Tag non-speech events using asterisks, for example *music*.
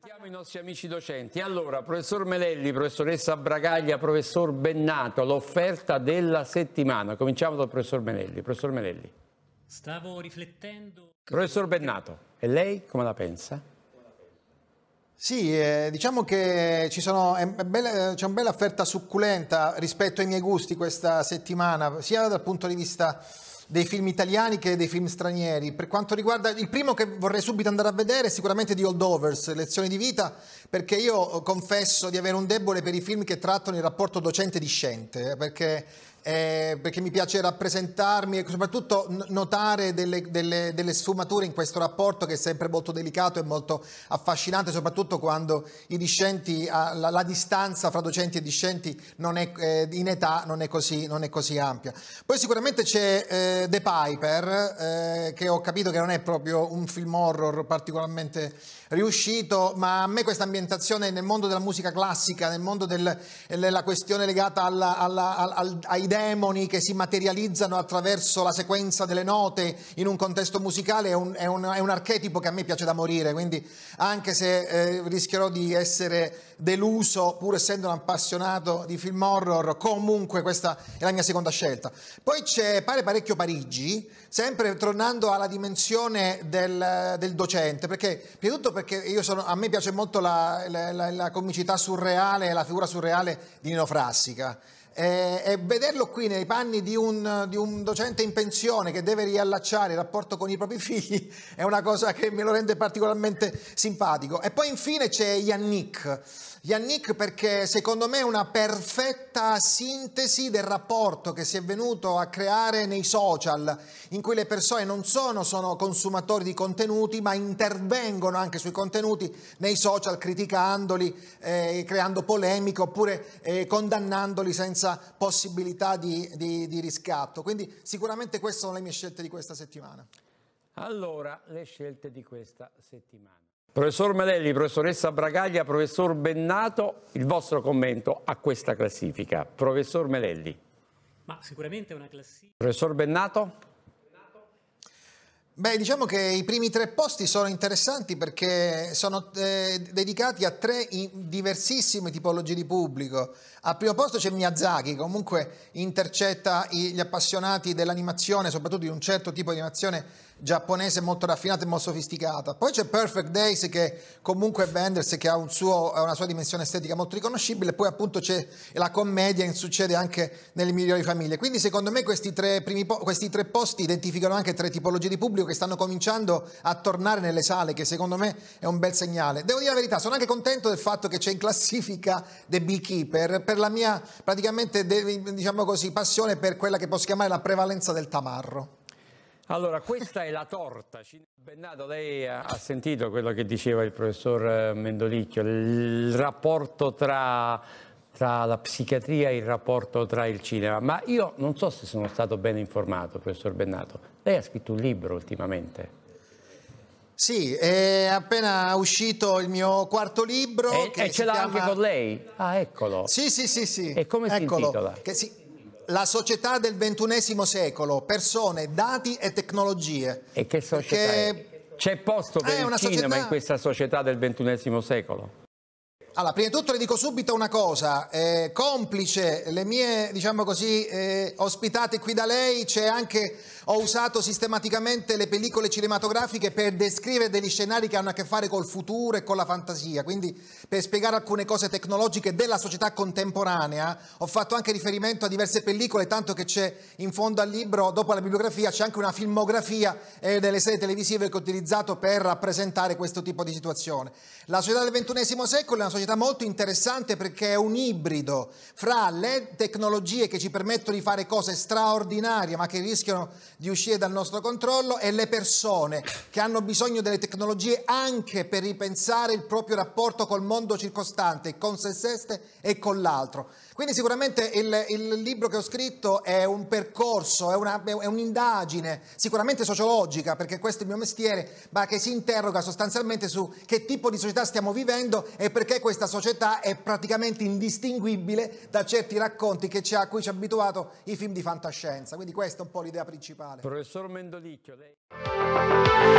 Sentiamo i nostri amici docenti. Allora, professor Melelli, professoressa Bragaglia, professor Bennato, l'offerta della settimana. Cominciamo dal professor Melelli. Professor Melelli. Stavo riflettendo. Professor Bennato, e lei come la pensa? Sì, eh, diciamo che sono, bella, c'è una bella offerta succulenta rispetto ai miei gusti questa settimana, sia dal punto di vista dei film italiani che dei film stranieri. Per quanto riguarda il primo che vorrei subito andare a vedere è sicuramente di Holdovers, Lezioni di vita, perché io eh, confesso di avere un debole per i film che trattano il rapporto docente-discente, eh, perché eh, perché mi piace rappresentarmi e soprattutto notare delle, delle, delle, sfumature in questo rapporto che è sempre molto delicato e molto affascinante, soprattutto quando discenti, la, la, distanza fra docenti e discenti è, eh, in età non è, così, non è, così, ampia. Poi sicuramente c'è eh, The Piper, eh, che ho capito che non è proprio un film horror particolarmente riuscito, ma a me questa ambientazione nel mondo della musica classica, nel mondo del, della questione legata alla, alla, al, ai denti, demoni che si materializzano attraverso la sequenza delle note in un contesto musicale è un, è un, è un archetipo che a me piace da morire, quindi anche se eh, rischierò di essere deluso, pur essendo un appassionato di film horror, comunque questa è la mia seconda scelta. Poi c'è Pare parecchio Parigi, sempre tornando alla dimensione del, del docente, perché prima di tutto perché sono, a me piace molto la, la, la, la comicità surreale, la figura surreale di Nino Frassica. E, e vederlo qui nei panni di un, di un, docente in pensione che deve riallacciare il rapporto con i propri *laughs* figli è una cosa che me lo rende particolarmente simpatico. E poi infine c'è Yannick. Yannick perché secondo me è una perfetta sintesi del rapporto che si è venuto a creare nei social, in cui le persone non sono, sono consumatori di contenuti, ma intervengono anche sui contenuti nei social criticandoli, eh, creando polemiche oppure eh, condannandoli senza possibilità di, di, di riscatto. Quindi sicuramente queste sono le mie scelte di questa settimana. Allora, le scelte di questa settimana. Professor Melelli, professoressa Bragaglia, professor Bennato, il vostro commento a questa classifica. Professor Melelli. Ma sicuramente è una classifica. Professor Bennato? Beh, diciamo che i primi tre posti sono interessanti perché sono eh, dedicati a tre diversissime tipologie di pubblico. Al primo posto c'è Miyazaki, comunque intercetta gli appassionati dell'animazione, soprattutto di un certo tipo di animazione giapponese molto raffinata e molto sofisticata. Poi c'è Perfect Days che comunque è Benders che ha un suo, una sua dimensione estetica molto riconoscibile, poi appunto c'è la commedia che succede anche nelle migliori famiglie. Quindi secondo me questi tre, po- questi tre posti identificano anche tre tipologie di pubblico che stanno cominciando a tornare nelle sale, che secondo me è un bel segnale. Devo dire la verità, sono anche contento del fatto che c'è in classifica The Beekeeper per la mia praticamente, diciamo così, passione per quella che posso chiamare la prevalenza del tamarro. Allora, questa è la torta. Bennato, lei ha sentito quello che diceva il professor eh, Mendolicchio, il rapporto tra, tra, la psichiatria e il rapporto tra il cinema. Ma io non so se sono stato ben informato, professor Bennato. Lei ha scritto un libro ultimamente. Sì, è appena uscito il mio quarto libro. E, e ce l'ha chiama... anche con lei? Ah, eccolo. Sì, sì, sì. sì. E come eccolo. si intitola? Che si la società del ventunesimo secolo, persone, dati e tecnologie. E che società che... C'è posto eh, per eh, il cinema società... in questa società del ventunesimo secolo? Allora, prima di tutto le dico subito una cosa, eh, complice le mie, diciamo così, eh, ospitate qui da lei, c'è anche, ho usato sistematicamente le pellicole cinematografiche per descrivere degli scenari che hanno a che fare col futuro e con la fantasia, quindi per spiegare alcune cose tecnologiche della società contemporanea, ho fatto anche riferimento a diverse pellicole, tanto che c'è in fondo al libro, dopo la bibliografia, c'è anche una filmografia eh, delle serie televisive che ho utilizzato per rappresentare questo tipo di situazione. La società del XXI secolo è una società società molto interessante perché è un ibrido fra le tecnologie che ci permettono di fare cose straordinarie ma che rischiano di uscire dal nostro controllo e le persone che hanno bisogno delle tecnologie anche per ripensare il proprio rapporto col mondo circostante, con se stesse e con l'altro. Quindi sicuramente il, il, libro che ho scritto è un percorso, è, un'indagine, sicuramente sociologica, perché questo è il mio mestiere, ma che si interroga sostanzialmente su che tipo di società stiamo vivendo e perché questa società è praticamente indistinguibile da certi racconti ha, a cui ci ha abituato i film di fantascienza. Quindi questa è un po' l'idea principale. Professor Mendolicchio, lei...